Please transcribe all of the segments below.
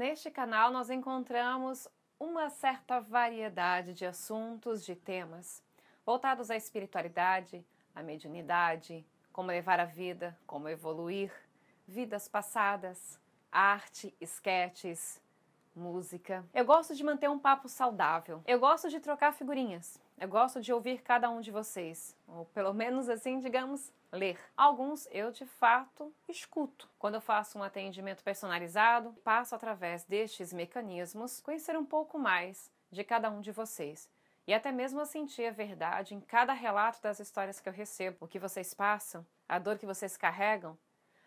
Neste canal nós encontramos uma certa variedade de assuntos, de temas, voltados à espiritualidade, à mediunidade, como levar a vida, como evoluir, vidas passadas, arte, esquetes, música. Eu gosto de manter um papo saudável. Eu gosto de trocar figurinhas. Eu gosto de ouvir cada um de vocês, ou pelo menos assim, digamos, ler. Alguns eu de fato escuto. Quando eu faço um atendimento personalizado, passo através destes mecanismos conhecer um pouco mais de cada um de vocês e até mesmo a sentir a verdade em cada relato das histórias que eu recebo, o que vocês passam, a dor que vocês carregam,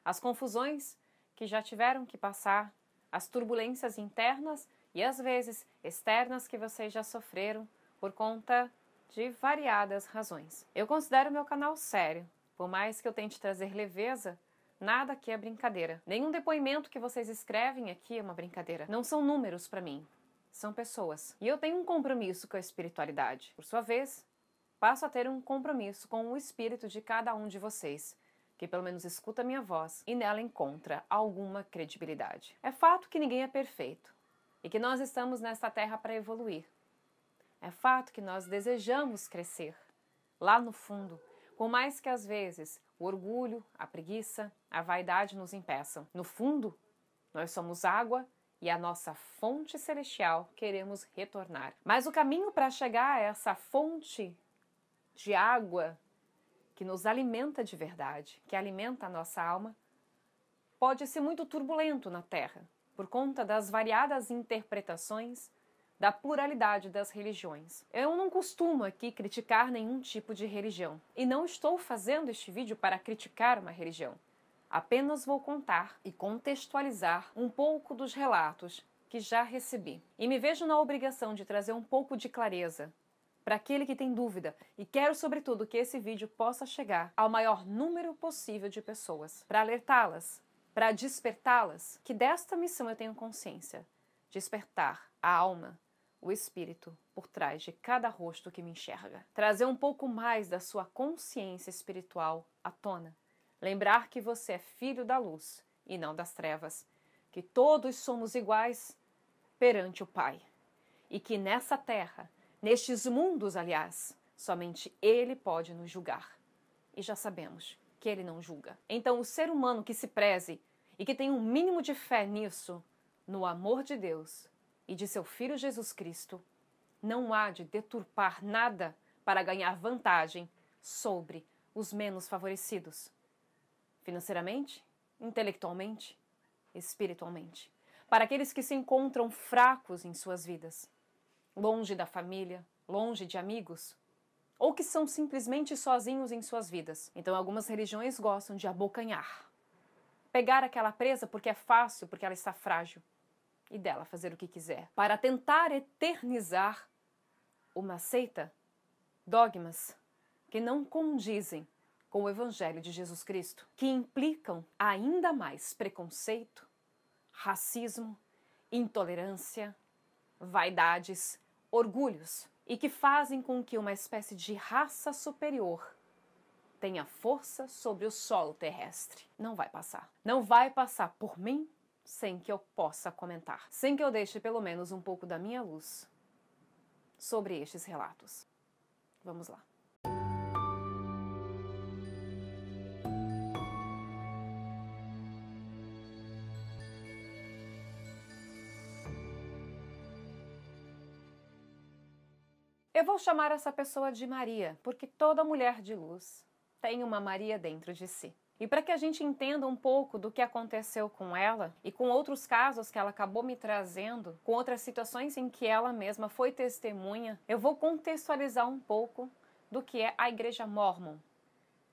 as confusões que já tiveram que passar, as turbulências internas e às vezes externas que vocês já sofreram por conta de variadas razões. Eu considero meu canal sério, por mais que eu tente trazer leveza, nada aqui é brincadeira. Nenhum depoimento que vocês escrevem aqui é uma brincadeira. Não são números para mim, são pessoas. E eu tenho um compromisso com a espiritualidade. Por sua vez, passo a ter um compromisso com o espírito de cada um de vocês que pelo menos escuta minha voz e nela encontra alguma credibilidade. É fato que ninguém é perfeito e que nós estamos nesta terra para evoluir. É fato que nós desejamos crescer. Lá no fundo, por mais que às vezes o orgulho, a preguiça, a vaidade nos impeçam. No fundo, nós somos água e a nossa fonte celestial queremos retornar. Mas o caminho para chegar a essa fonte de água que nos alimenta de verdade, que alimenta a nossa alma, pode ser muito turbulento na Terra, por conta das variadas interpretações da pluralidade das religiões. Eu não costumo aqui criticar nenhum tipo de religião e não estou fazendo este vídeo para criticar uma religião. Apenas vou contar e contextualizar um pouco dos relatos que já recebi. E me vejo na obrigação de trazer um pouco de clareza para aquele que tem dúvida e quero, sobretudo, que esse vídeo possa chegar ao maior número possível de pessoas, para alertá-las, para despertá-las, que desta missão eu tenho consciência: despertar a alma o espírito por trás de cada rosto que me enxerga. Trazer um pouco mais da sua consciência espiritual à tona. Lembrar que você é filho da luz e não das trevas, que todos somos iguais perante o Pai e que nessa terra, nestes mundos, aliás, somente Ele pode nos julgar. E já sabemos que Ele não julga. Então, o ser humano que se preze e que tem um mínimo de fé nisso, no amor de Deus, e de seu Filho Jesus Cristo, não há de deturpar nada para ganhar vantagem sobre os menos favorecidos. Financeiramente, intelectualmente, espiritualmente. Para aqueles que se encontram fracos em suas vidas, longe da família, longe de amigos, ou que são simplesmente sozinhos em suas vidas. Então, algumas religiões gostam de abocanhar. Pegar aquela presa porque é fácil, porque ela está frágil e dela fazer o que quiser, para tentar eternizar uma seita, dogmas que não condizem com o Evangelho de Jesus Cristo, que implicam ainda mais preconceito, racismo, intolerância, vaidades, orgulhos e que fazem com que uma espécie de raça superior tenha força sobre o solo terrestre. Não vai passar. Não vai passar por mim sem que eu possa comentar, sem que eu deixe pelo menos um pouco da minha luz sobre estes relatos. Vamos lá. Eu vou chamar essa pessoa de Maria, porque toda mulher de luz tem uma Maria dentro de si. E para que a gente entenda um pouco do que aconteceu com ela e com outros casos que ela acabou me trazendo, com outras situações em que ela mesma foi testemunha, eu vou contextualizar um pouco do que é a Igreja Mormon.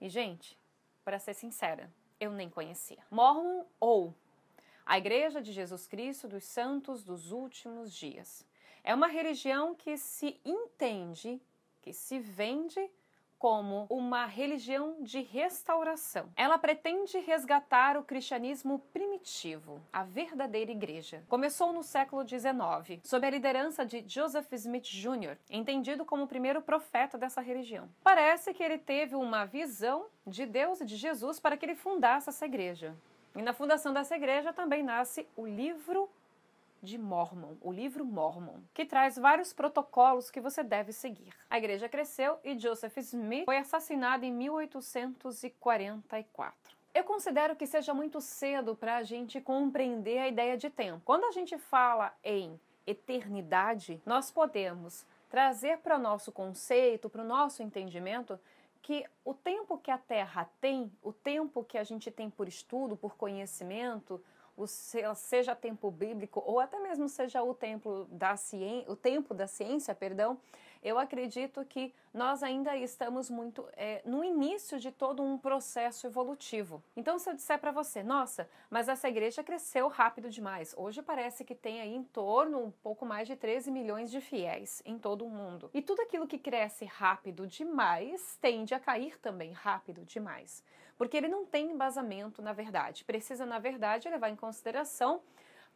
E, gente, para ser sincera, eu nem conhecia. Mormon ou a Igreja de Jesus Cristo dos Santos dos Últimos Dias. É uma religião que se entende, que se vende como uma religião de restauração. Ela pretende resgatar o cristianismo primitivo, a verdadeira igreja. Começou no século XIX, sob a liderança de Joseph Smith Jr., entendido como o primeiro profeta dessa religião. Parece que ele teve uma visão de Deus e de Jesus para que ele fundasse essa igreja. E na fundação dessa igreja também nasce o livro de Mormon, o livro Mormon, que traz vários protocolos que você deve seguir. A igreja cresceu e Joseph Smith foi assassinado em 1844. Eu considero que seja muito cedo para a gente compreender a ideia de tempo. Quando a gente fala em eternidade, nós podemos trazer para o nosso conceito, para o nosso entendimento, que o tempo que a Terra tem, o tempo que a gente tem por estudo, por conhecimento, o seja tempo bíblico ou até mesmo seja o tempo da ciência, o tempo da ciência, perdão, eu acredito que nós ainda estamos muito é, no início de todo um processo evolutivo. Então, se eu disser para você, nossa, mas essa igreja cresceu rápido demais. Hoje parece que tem aí em torno um pouco mais de 13 milhões de fiéis em todo o mundo. E tudo aquilo que cresce rápido demais tende a cair também rápido demais porque ele não tem embasamento na verdade. Precisa, na verdade, levar em consideração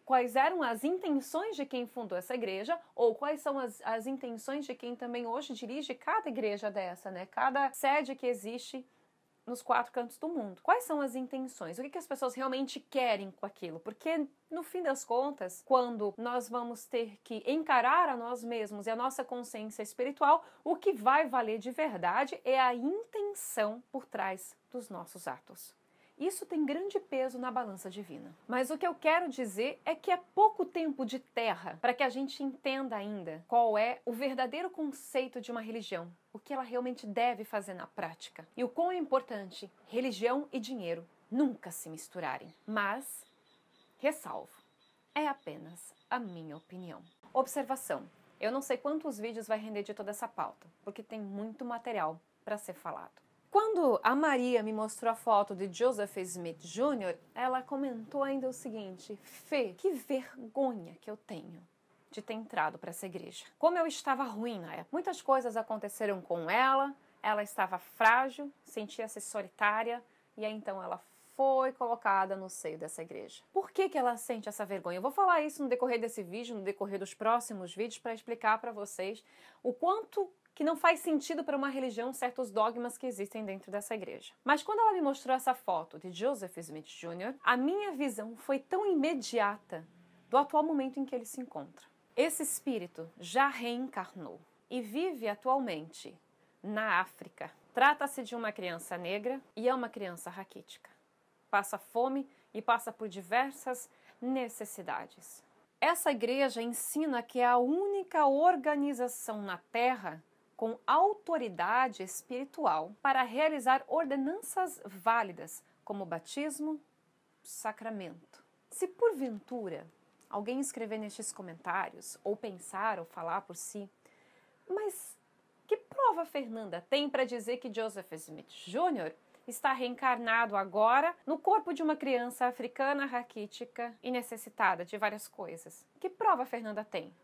quais eram as intenções de quem fundou essa igreja ou quais são as, as intenções de quem também hoje dirige cada igreja dessa, né? Cada sede que existe nos quatro cantos do mundo. Quais são as intenções? O que, que as pessoas realmente querem com aquilo? Porque, no fim das contas, quando nós vamos ter que encarar a nós mesmos e a nossa consciência espiritual, o que vai valer de verdade é a intenção por trás dos nossos atos. Isso tem grande peso na balança divina. Mas o que eu quero dizer é que é pouco tempo de terra para que a gente entenda ainda qual é o verdadeiro conceito de uma religião, o que ela realmente deve fazer na prática e o quão é importante religião e dinheiro nunca se misturarem. Mas, ressalvo, é apenas a minha opinião. Observação: eu não sei quantos vídeos vai render de toda essa pauta, porque tem muito material para ser falado. Quando a Maria me mostrou a foto de Joseph Smith Jr., ela comentou ainda o seguinte: Fê, que vergonha que eu tenho de ter entrado para essa igreja. Como eu estava ruim na época. Muitas coisas aconteceram com ela, ela estava frágil, sentia-se solitária, e aí então ela foi colocada no seio dessa igreja. Por que, que ela sente essa vergonha? Eu vou falar isso no decorrer desse vídeo, no decorrer dos próximos vídeos, para explicar para vocês o quanto que não faz sentido para uma religião certos dogmas que existem dentro dessa igreja. Mas quando ela me mostrou essa foto de Joseph Smith Jr., a minha visão foi tão imediata do atual momento em que ele se encontra. Esse espírito já reencarnou e vive atualmente na África. Trata-se de uma criança negra e é uma criança raquítica. Passa fome e passa por diversas necessidades. Essa igreja ensina que é a única organização na Terra com autoridade espiritual para realizar ordenanças válidas, como batismo, sacramento. Se porventura alguém escrever nestes comentários, ou pensar ou falar por si, mas que prova Fernanda tem para dizer que Joseph Smith Jr. está reencarnado agora no corpo de uma criança africana raquítica e necessitada de várias coisas? Que prova Fernanda tem?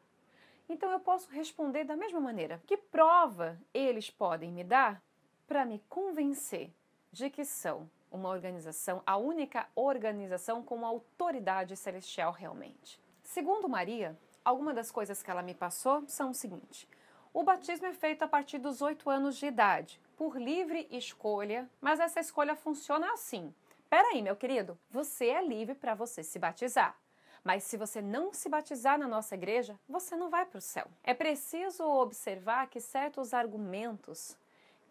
Então eu posso responder da mesma maneira. Que prova eles podem me dar para me convencer de que são uma organização, a única organização com autoridade celestial realmente? Segundo Maria, algumas das coisas que ela me passou são o seguinte: o batismo é feito a partir dos oito anos de idade, por livre escolha, mas essa escolha funciona assim. Peraí, meu querido, você é livre para você se batizar. Mas se você não se batizar na nossa igreja, você não vai para o céu. É preciso observar que certos argumentos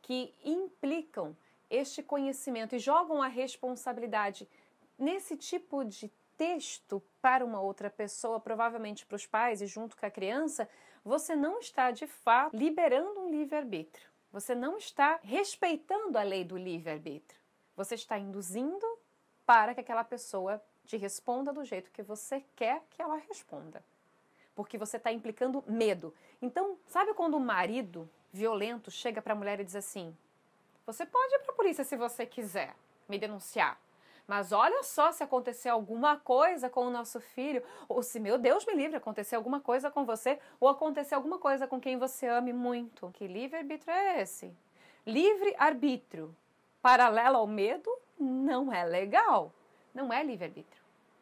que implicam este conhecimento e jogam a responsabilidade nesse tipo de texto para uma outra pessoa, provavelmente para os pais e junto com a criança, você não está de fato liberando um livre-arbítrio. Você não está respeitando a lei do livre-arbítrio. Você está induzindo para que aquela pessoa te responda do jeito que você quer que ela responda. Porque você está implicando medo. Então, sabe quando o marido violento chega para a mulher e diz assim: Você pode ir para a polícia se você quiser me denunciar. Mas olha só se acontecer alguma coisa com o nosso filho, ou se, meu Deus me livre, acontecer alguma coisa com você, ou acontecer alguma coisa com quem você ame muito. Que livre-arbítrio é esse? Livre-arbítrio paralelo ao medo não é legal. Não é livre-arbítrio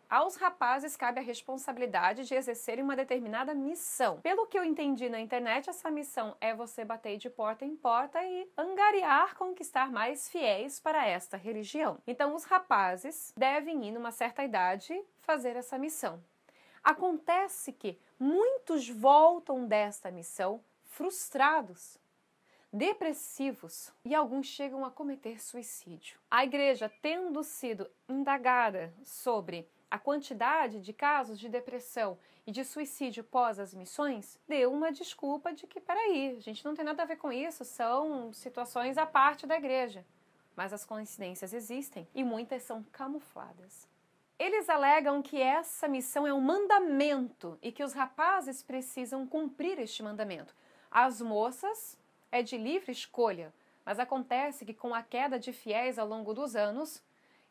aos rapazes cabe a responsabilidade de exercerem uma determinada missão. Pelo que eu entendi na internet, essa missão é você bater de porta em porta e angariar, conquistar mais fiéis para esta religião. Então, os rapazes devem ir numa certa idade fazer essa missão. Acontece que muitos voltam desta missão frustrados, depressivos e alguns chegam a cometer suicídio. A igreja, tendo sido indagada sobre a quantidade de casos de depressão e de suicídio pós as missões deu uma desculpa de que, peraí, a gente não tem nada a ver com isso, são situações à parte da igreja. Mas as coincidências existem e muitas são camufladas. Eles alegam que essa missão é um mandamento e que os rapazes precisam cumprir este mandamento. As moças é de livre escolha, mas acontece que com a queda de fiéis ao longo dos anos,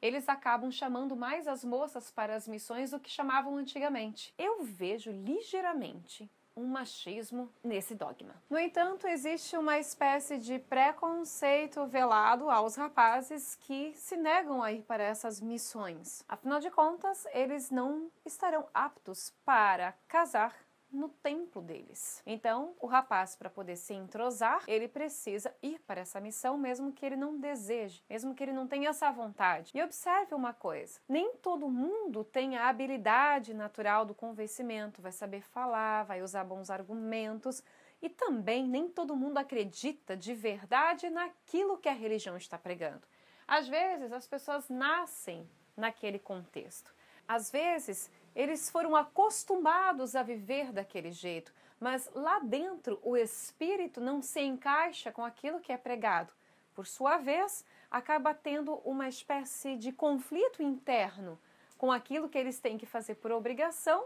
eles acabam chamando mais as moças para as missões do que chamavam antigamente. Eu vejo ligeiramente um machismo nesse dogma. No entanto, existe uma espécie de preconceito velado aos rapazes que se negam a ir para essas missões. Afinal de contas, eles não estarão aptos para casar no templo deles. Então, o rapaz, para poder se entrosar, ele precisa ir para essa missão, mesmo que ele não deseje, mesmo que ele não tenha essa vontade. E observe uma coisa: nem todo mundo tem a habilidade natural do convencimento, vai saber falar, vai usar bons argumentos. E também nem todo mundo acredita de verdade naquilo que a religião está pregando. Às vezes as pessoas nascem naquele contexto. Às vezes eles foram acostumados a viver daquele jeito, mas lá dentro o espírito não se encaixa com aquilo que é pregado. Por sua vez, acaba tendo uma espécie de conflito interno com aquilo que eles têm que fazer por obrigação,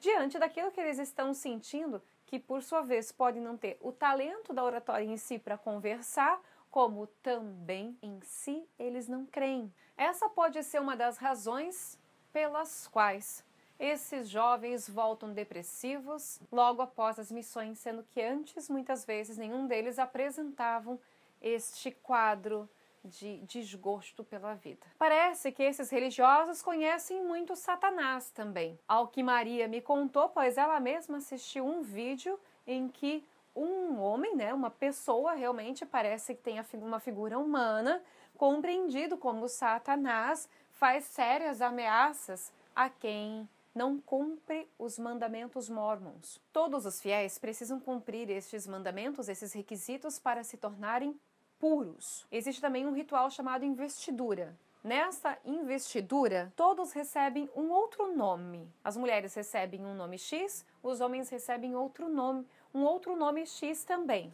diante daquilo que eles estão sentindo, que por sua vez podem não ter o talento da oratória em si para conversar, como também em si eles não creem. Essa pode ser uma das razões pelas quais esses jovens voltam depressivos logo após as missões, sendo que antes, muitas vezes, nenhum deles apresentavam este quadro de desgosto pela vida. Parece que esses religiosos conhecem muito Satanás também, ao que Maria me contou, pois ela mesma assistiu um vídeo em que um homem, né, uma pessoa realmente parece que tem uma figura humana, compreendido como Satanás, faz sérias ameaças a quem não cumpre os mandamentos mormons. Todos os fiéis precisam cumprir estes mandamentos, esses requisitos, para se tornarem puros. Existe também um ritual chamado investidura, Nessa investidura, todos recebem um outro nome. As mulheres recebem um nome X, os homens recebem outro nome, um outro nome X também.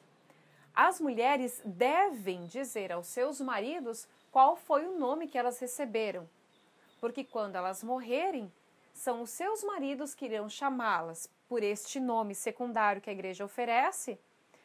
As mulheres devem dizer aos seus maridos qual foi o nome que elas receberam, porque quando elas morrerem, são os seus maridos que irão chamá-las por este nome secundário que a igreja oferece,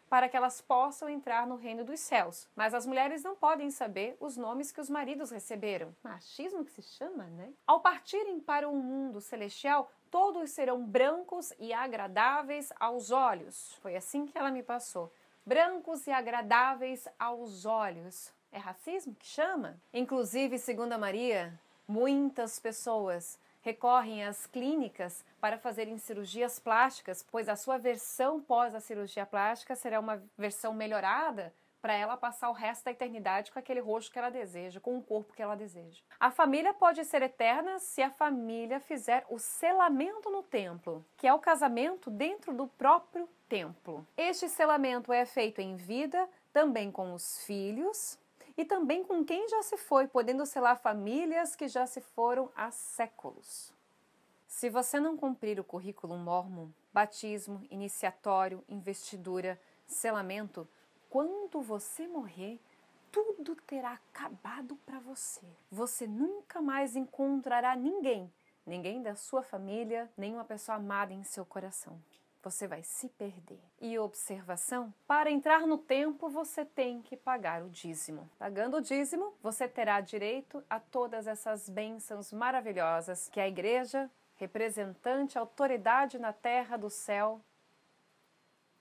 para que elas possam entrar no reino dos céus. Mas as mulheres não podem saber os nomes que os maridos receberam. Machismo que se chama, né? Ao partirem para o um mundo celestial, todos serão brancos e agradáveis aos olhos. Foi assim que ela me passou. Brancos e agradáveis aos olhos. É racismo que chama? Inclusive, segundo a Maria, muitas pessoas recorrem às clínicas para fazerem cirurgias plásticas, pois a sua versão pós a cirurgia plástica será uma versão melhorada para ela passar o resto da eternidade com aquele rosto que ela deseja, com o corpo que ela deseja. A família pode ser eterna se a família fizer o selamento no templo, que é o casamento dentro do próprio templo. Este selamento é feito em vida também com os filhos e também com quem já se foi, podendo selar famílias que já se foram há séculos. Se você não cumprir o currículo mormon, batismo, iniciatório, investidura, selamento, quando você morrer, tudo terá acabado para você. Você nunca mais encontrará ninguém, ninguém da sua família, nenhuma pessoa amada em seu coração. Você vai se perder. E observação: para entrar no tempo, você tem que pagar o dízimo. Pagando o dízimo, você terá direito a todas essas bênçãos maravilhosas que a igreja, representante, autoridade na terra do céu,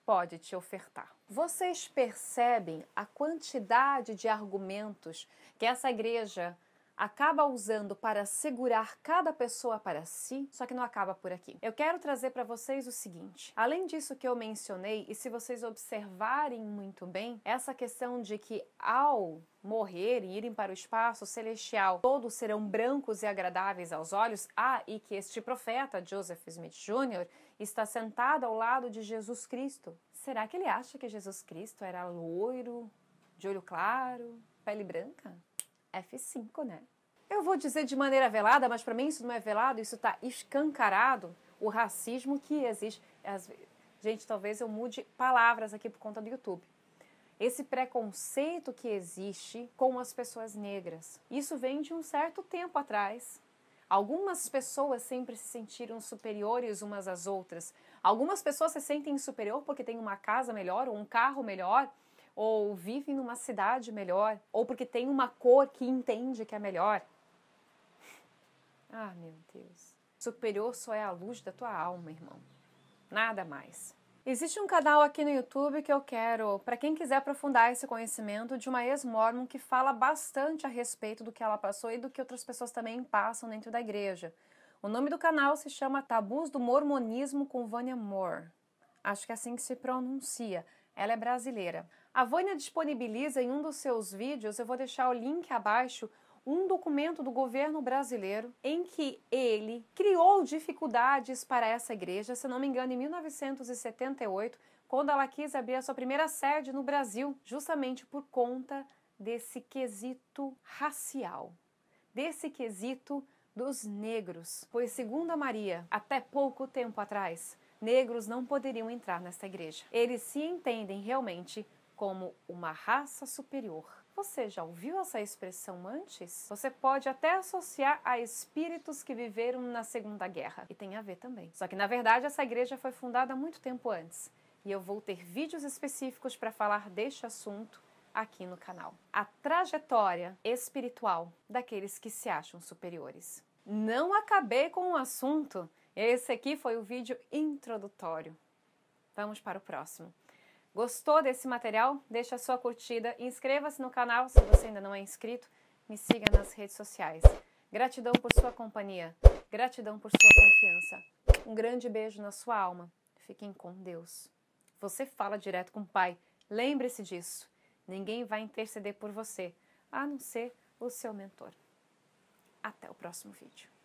pode te ofertar. Vocês percebem a quantidade de argumentos que essa igreja acaba usando para segurar cada pessoa para si, só que não acaba por aqui. Eu quero trazer para vocês o seguinte: além disso que eu mencionei, e se vocês observarem muito bem, essa questão de que ao morrer e irem para o espaço celestial, todos serão brancos e agradáveis aos olhos. Ah, e que este profeta, Joseph Smith Jr., está sentado ao lado de Jesus Cristo. Será que ele acha que Jesus Cristo era loiro, de olho claro, pele branca? F5, né? Eu vou dizer de maneira velada, mas para mim isso não é velado, isso está escancarado o racismo que existe. As... Gente, talvez eu mude palavras aqui por conta do YouTube. Esse preconceito que existe com as pessoas negras. Isso vem de um certo tempo atrás. Algumas pessoas sempre se sentiram superiores umas às outras. Algumas pessoas se sentem superior porque têm uma casa melhor ou um carro melhor ou vive numa cidade melhor, ou porque tem uma cor que entende que é melhor. Ah, meu Deus. Superior só é a luz da tua alma, irmão. Nada mais. Existe um canal aqui no YouTube que eu quero, para quem quiser aprofundar esse conhecimento, de uma ex-mormon que fala bastante a respeito do que ela passou e do que outras pessoas também passam dentro da igreja. O nome do canal se chama Tabus do Mormonismo com Vânia Moore. Acho que é assim que se pronuncia. Ela é brasileira. A Vânia disponibiliza em um dos seus vídeos, eu vou deixar o link abaixo, um documento do governo brasileiro em que ele criou dificuldades para essa igreja, se não me engano, em 1978, quando ela quis abrir a sua primeira sede no Brasil, justamente por conta desse quesito racial, desse quesito dos negros. Pois, segundo a Maria, até pouco tempo atrás, negros não poderiam entrar nesta igreja. Eles se entendem realmente como uma raça superior. Você já ouviu essa expressão antes? Você pode até associar a espíritos que viveram na Segunda Guerra, e tem a ver também. Só que na verdade essa igreja foi fundada muito tempo antes, e eu vou ter vídeos específicos para falar deste assunto aqui no canal. A trajetória espiritual daqueles que se acham superiores. Não acabei com o assunto. Esse aqui foi o vídeo introdutório. Vamos para o próximo. Gostou desse material? Deixa a sua curtida, inscreva-se no canal se você ainda não é inscrito, me siga nas redes sociais. Gratidão por sua companhia, gratidão por sua confiança. Um grande beijo na sua alma. Fiquem com Deus. Você fala direto com o Pai. Lembre-se disso. Ninguém vai interceder por você, a não ser o seu mentor. Até o próximo vídeo.